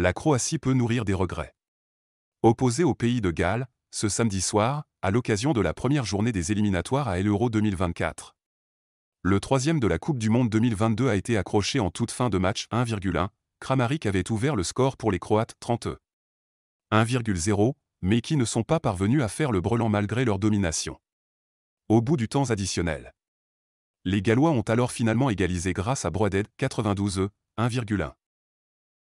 la Croatie peut nourrir des regrets. Opposé au pays de Galles, ce samedi soir, à l'occasion de la première journée des éliminatoires à l'Euro 2024. Le troisième de la Coupe du Monde 2022 a été accroché en toute fin de match 1,1, Kramaric avait ouvert le score pour les Croates 30. 1,0, mais qui ne sont pas parvenus à faire le brelan malgré leur domination. Au bout du temps additionnel. Les Gallois ont alors finalement égalisé grâce à Broadhead 92 e 1,1.